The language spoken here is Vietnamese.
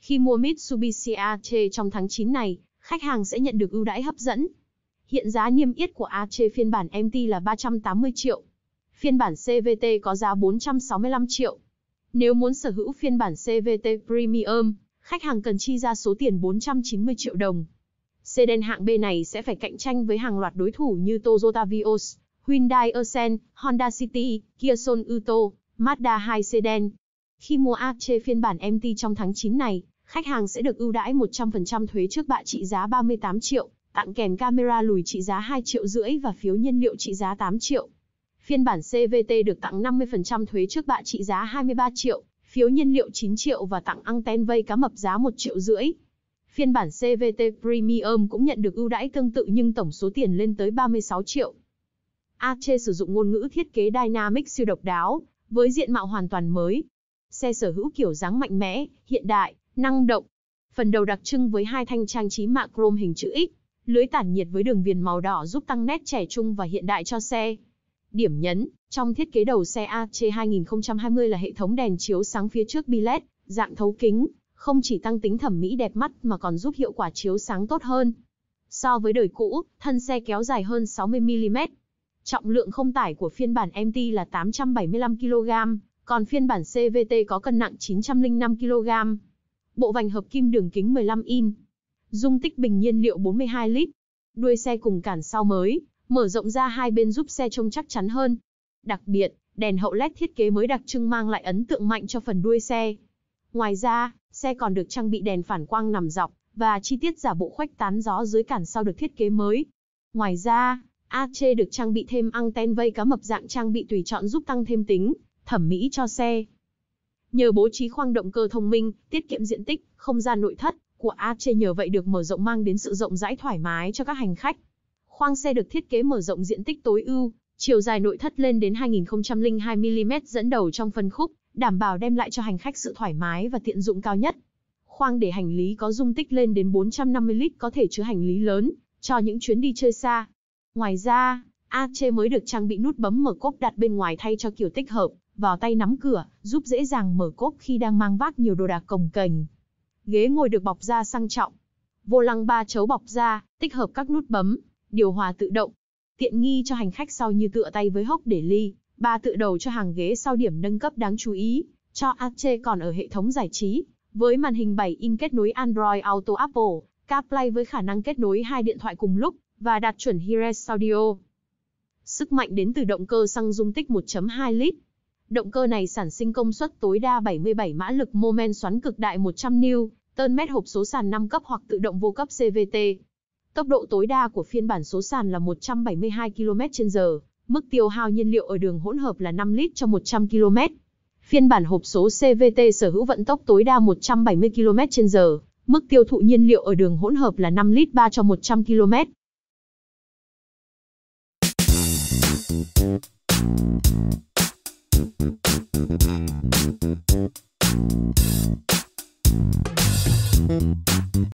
Khi mua Mitsubishi AT trong tháng 9 này, khách hàng sẽ nhận được ưu đãi hấp dẫn. Hiện giá niêm yết của AT phiên bản MT là 380 triệu. Phiên bản CVT có giá 465 triệu. Nếu muốn sở hữu phiên bản CVT Premium, khách hàng cần chi ra số tiền 490 triệu đồng. Sedan hạng B này sẽ phải cạnh tranh với hàng loạt đối thủ như Toyota Vios, Hyundai Accent, Honda City, Kia Soul Uto, Mazda 2 Sedan. Khi mua Ace phiên bản MT trong tháng 9 này, khách hàng sẽ được ưu đãi 100% thuế trước bạ trị giá 38 triệu, tặng kèm camera lùi trị giá 2 triệu rưỡi và phiếu nhiên liệu trị giá 8 triệu. Phiên bản CVT được tặng 50% thuế trước bạ trị giá 23 triệu, phiếu nhiên liệu 9 triệu và tặng anten vây cá mập giá 1 triệu rưỡi. Phiên bản CVT Premium cũng nhận được ưu đãi tương tự nhưng tổng số tiền lên tới 36 triệu. Ache sử dụng ngôn ngữ thiết kế dynamic siêu độc đáo, với diện mạo hoàn toàn mới. Xe sở hữu kiểu dáng mạnh mẽ, hiện đại, năng động. Phần đầu đặc trưng với hai thanh trang trí mạ chrome hình chữ X, lưới tản nhiệt với đường viền màu đỏ giúp tăng nét trẻ trung và hiện đại cho xe. Điểm nhấn, trong thiết kế đầu xe Ache 2020 là hệ thống đèn chiếu sáng phía trước bi LED, dạng thấu kính, không chỉ tăng tính thẩm mỹ đẹp mắt mà còn giúp hiệu quả chiếu sáng tốt hơn. So với đời cũ, thân xe kéo dài hơn 60mm, Trọng lượng không tải của phiên bản MT là 875 kg, còn phiên bản CVT có cân nặng 905 kg. Bộ vành hợp kim đường kính 15 in. Dung tích bình nhiên liệu 42 lít. Đuôi xe cùng cản sau mới, mở rộng ra hai bên giúp xe trông chắc chắn hơn. Đặc biệt, đèn hậu LED thiết kế mới đặc trưng mang lại ấn tượng mạnh cho phần đuôi xe. Ngoài ra, xe còn được trang bị đèn phản quang nằm dọc và chi tiết giả bộ khoách tán gió dưới cản sau được thiết kế mới. Ngoài ra, AC được trang bị thêm anten vây cá mập dạng trang bị tùy chọn giúp tăng thêm tính, thẩm mỹ cho xe. Nhờ bố trí khoang động cơ thông minh, tiết kiệm diện tích, không gian nội thất của AC nhờ vậy được mở rộng mang đến sự rộng rãi thoải mái cho các hành khách. Khoang xe được thiết kế mở rộng diện tích tối ưu, chiều dài nội thất lên đến 2002 mm dẫn đầu trong phân khúc, đảm bảo đem lại cho hành khách sự thoải mái và tiện dụng cao nhất. Khoang để hành lý có dung tích lên đến 450 lít có thể chứa hành lý lớn cho những chuyến đi chơi xa, Ngoài ra, AC mới được trang bị nút bấm mở cốp đặt bên ngoài thay cho kiểu tích hợp, vào tay nắm cửa, giúp dễ dàng mở cốp khi đang mang vác nhiều đồ đạc cồng kềnh. Ghế ngồi được bọc da sang trọng. Vô lăng ba chấu bọc da, tích hợp các nút bấm, điều hòa tự động. Tiện nghi cho hành khách sau như tựa tay với hốc để ly, ba tựa đầu cho hàng ghế sau điểm nâng cấp đáng chú ý, cho Ace còn ở hệ thống giải trí, với màn hình 7 in kết nối Android Auto Apple, CarPlay với khả năng kết nối hai điện thoại cùng lúc, và đạt chuẩn Hires Studio. Sức mạnh đến từ động cơ xăng dung tích 1.2 lít. Động cơ này sản sinh công suất tối đa 77 mã lực mô men xoắn cực đại 100 N, tơn mét hộp số sàn 5 cấp hoặc tự động vô cấp CVT. Tốc độ tối đa của phiên bản số sàn là 172 km/h, mức tiêu hao nhiên liệu ở đường hỗn hợp là 5 lít cho 100 km. Phiên bản hộp số CVT sở hữu vận tốc tối đa 170 km/h, mức tiêu thụ nhiên liệu ở đường hỗn hợp là 5 lít 3 cho 100 km. Thank you.